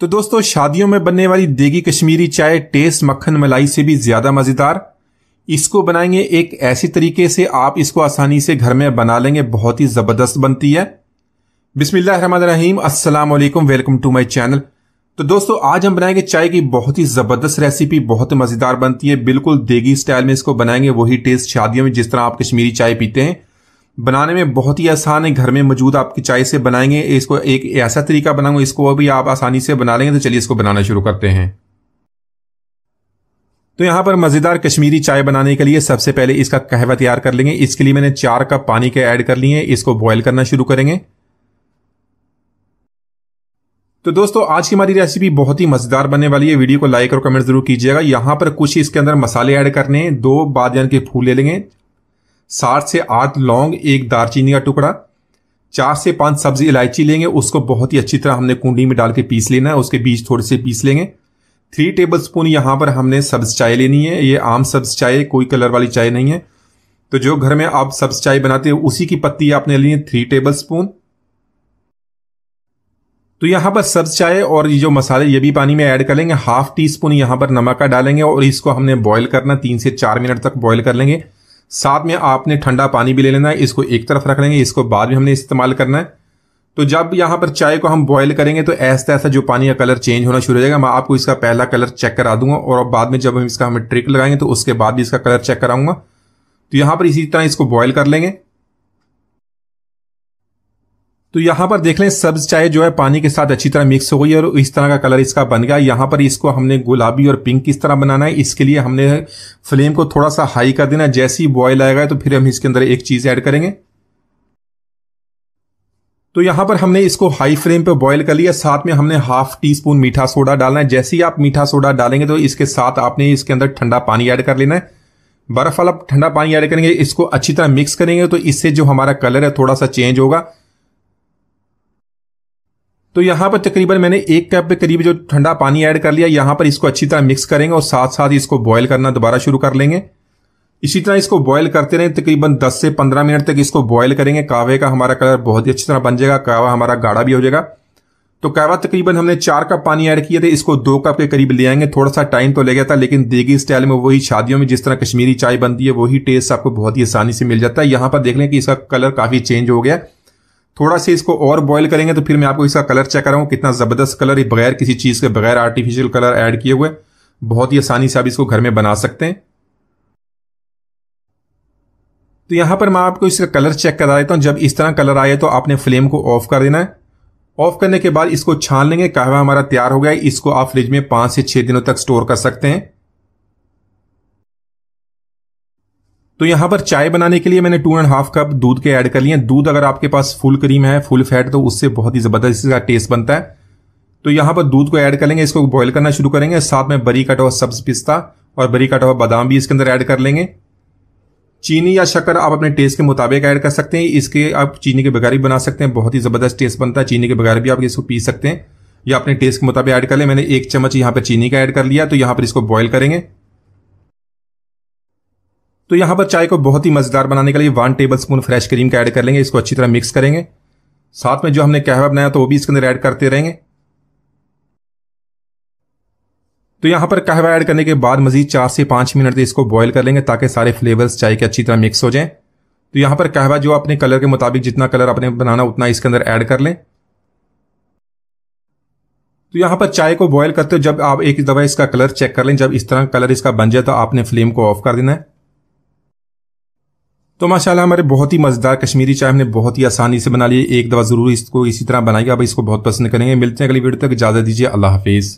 तो दोस्तों शादियों में बनने वाली देगी कश्मीरी चाय टेस्ट मक्खन मलाई से भी ज्यादा मजेदार इसको बनाएंगे एक ऐसी तरीके से आप इसको आसानी से घर में बना लेंगे बहुत ही ज़बरदस्त बनती है बिसमीम अस्सलाम वालेकुम वेलकम टू माय चैनल तो दोस्तों आज हम बनाएंगे चाय की बहुत ही ज़बरदस्त रेसिपी बहुत मज़ेदार बनती है बिल्कुल देगी स्टाइल में इसको बनाएंगे वही टेस्ट शादियों में जिस तरह आप कश्मीरी चाय पीते हैं बनाने में बहुत ही आसान है घर में मौजूद आपकी चाय से बनाएंगे इसको एक ऐसा तरीका बनाऊंगा इसको भी आप आसानी से बना लेंगे तो चलिए इसको बनाना शुरू करते हैं तो यहां पर मज़ेदार कश्मीरी चाय बनाने के लिए सबसे पहले इसका कहवा तैयार कर लेंगे इसके लिए मैंने चार कप पानी के ऐड कर लिए इसको बॉयल करना शुरू करेंगे तो दोस्तों आज की हमारी रेसिपी बहुत ही मज़ेदार बनने वाली है वीडियो को लाइक और कमेंट जरूर कीजिएगा यहां पर कुछ इसके अंदर मसाले ऐड करने हैं दो बाद के फूल ले लेंगे सात से आठ लौंग एक दारचीनी का टुकड़ा चार से पांच सब्जी इलायची लेंगे उसको बहुत ही अच्छी तरह हमने कुंडी में डाल के पीस लेना है उसके बीज थोड़े से पीस लेंगे थ्री टेबल स्पून यहाँ पर हमने सब्ज चाय लेनी है ये आम सब्ज चाय कोई कलर वाली चाय नहीं है तो जो घर में आप सब्ज चाय बनाते हो उसी की पत्ती आपने ली है थ्री टेबल स्पून तो यहाँ पर सब्ज चाय और ये जो मसाले ये भी पानी में ऐड कर लेंगे हाफ टी स्पून यहाँ पर नमक का डालेंगे और इसको हमने बॉईल करना तीन से चार मिनट तक बॉईल कर लेंगे साथ में आपने ठंडा पानी भी ले लेना है इसको एक तरफ रख लेंगे इसको बाद में हमने इस्तेमाल करना है तो जब यहाँ पर चाय को हम बॉयल करेंगे तो ऐसा ऐसा जो पानी का कलर चेंज होना शुरू हो जाएगा मैं आपको इसका पहला कलर चेक करा दूंगा और बाद में जब हम इसका हमें ट्रिक लगाएंगे तो उसके बाद भी इसका कलर चेक कराऊंगा तो यहाँ पर इसी तरह इसको बॉयल कर लेंगे तो यहाँ पर देख लें सब्ज चाय जो है पानी के साथ अच्छी तरह मिक्स हो गई और इस तरह का कलर इसका बन गया यहां पर इसको हमने गुलाबी और पिंक किस तरह बनाना है इसके लिए हमने फ्लेम को थोड़ा सा हाई कर देना जैसे ही बॉयल आएगा तो फिर हम इसके अंदर एक चीज़ ऐड करेंगे तो यहां पर हमने इसको हाई फ्लेम पे बॉईल कर लिया साथ में हमने हाफ टी स्पून मीठा सोडा डालना है जैसे ही आप मीठा सोडा डालेंगे तो इसके साथ आपने इसके अंदर ठंडा पानी ऐड कर लेना है बर्फ वाला ठंडा पानी ऐड करेंगे इसको अच्छी तरह मिक्स करेंगे तो इससे जो हमारा कलर है थोड़ा सा चेंज होगा तो यहाँ पर तकरीबन मैंने एक कप के करीब जो ठंडा पानी ऐड कर लिया यहाँ पर इसको अच्छी तरह मिक्स करेंगे और साथ साथ इसको बॉयल करना दोबारा शुरू कर लेंगे इसी तरह इसको बॉयल करते रहें तकरीबन 10 से 15 मिनट तक इसको बॉयल करेंगे कावे का हमारा कलर बहुत ही अच्छी तरह बन जाएगा कावा हमारा गाढ़ा भी हो जाएगा तो कावा तकरीबन हमने चार कप पानी ऐड किया थे इसको दो कप के करीब ले आएंगे थोड़ा सा टाइम तो ले गया था लेकिन देगी स्टाइल में वही शादियों में जिस तरह कश्मीरी चाय बनती है वही टेस्ट आपको बहुत ही आसानी से मिल जाता है यहाँ पर देख लें कि इसका कलर काफ़ी चेंज हो गया है थोड़ा सा इसको और बॉईल करेंगे तो फिर मैं आपको इसका कलर चेक कराऊँ कितना ज़बरदस्त कलर है बगैर किसी चीज़ के बगैर आर्टिफिशियल कलर ऐड किए हुए बहुत ही आसानी से आप इसको घर में बना सकते हैं तो यहां पर मैं आपको इसका कलर चेक करा देता हूँ जब इस तरह कलर आए तो आपने फ्लेम को ऑफ कर देना है ऑफ करने के बाद इसको छान लेंगे कहवा हमारा तैयार हो गया इसको आप फ्रिज में पांच से छह दिनों तक स्टोर कर सकते हैं तो यहाँ पर चाय बनाने के लिए मैंने टू एंड हाफ कप दूध के ऐड कर लिए दूध अगर आपके पास फुल क्रीम है फुल फैट तो उससे बहुत ही ज़बरदस्त इसका टेस्ट बनता है तो यहाँ पर दूध को ऐड कर लेंगे इसको बॉईल करना शुरू करेंगे साथ में बरी कटा हुआ सब्ज पिस्ता और बरी कटा हुआ बादाम भी इसके अंदर ऐड कर लेंगे चीनी या शक्कर आप अपने टेस्ट के मुताबिक ऐड कर सकते हैं इसके आप चीनी के बगैर भी बना सकते हैं बहुत ही ज़बरदस्त टेस्ट बनता है चीनी के बगैर भी आप इसको पी सकते हैं या अपने टेस्ट के मुताबिक ऐड कर लें मैंने एक चम्मच यहाँ पर चीनी का ऐड कर लिया तो यहाँ पर इसको बॉयल करेंगे तो यहां पर चाय को बहुत ही मज़ेदार बनाने के लिए one tablespoon fresh cream का ऐड कर लेंगे इसको अच्छी तरह मिक्स करेंगे साथ में जो हमने कहवा बनाया तो वो भी इसके अंदर ऐड करते रहेंगे तो यहां पर कहवा ऐड करने के बाद मजीद चार से पांच मिनट इसको बॉयल कर लेंगे ताकि सारे फ्लेवर्स चाय के अच्छी तरह मिक्स हो जाएं तो यहां पर कहवा जो अपने कलर के मुताबिक जितना कलर अपने बनाना उतना इसके अंदर ऐड कर लें तो यहां पर चाय को बॉयल करते हो जब आप एक दफ़ा इसका कलर चेक कर लें जब इस तरह कलर इसका बन जाए तो आपने फ्लेम को ऑफ कर देना है तो माशाल्लाह हमारे बहुत ही मज़ेदार कश्मीरी चाय हमने बहुत ही आसानी से बना लिए एक दफ़ा ज़रूर इसको इसी तरह बनाइए अब इसको बहुत पसंद करेंगे मिलते हैं अगली वीडियो तक इजाज़त दीजिए अल्लाह हाफिज़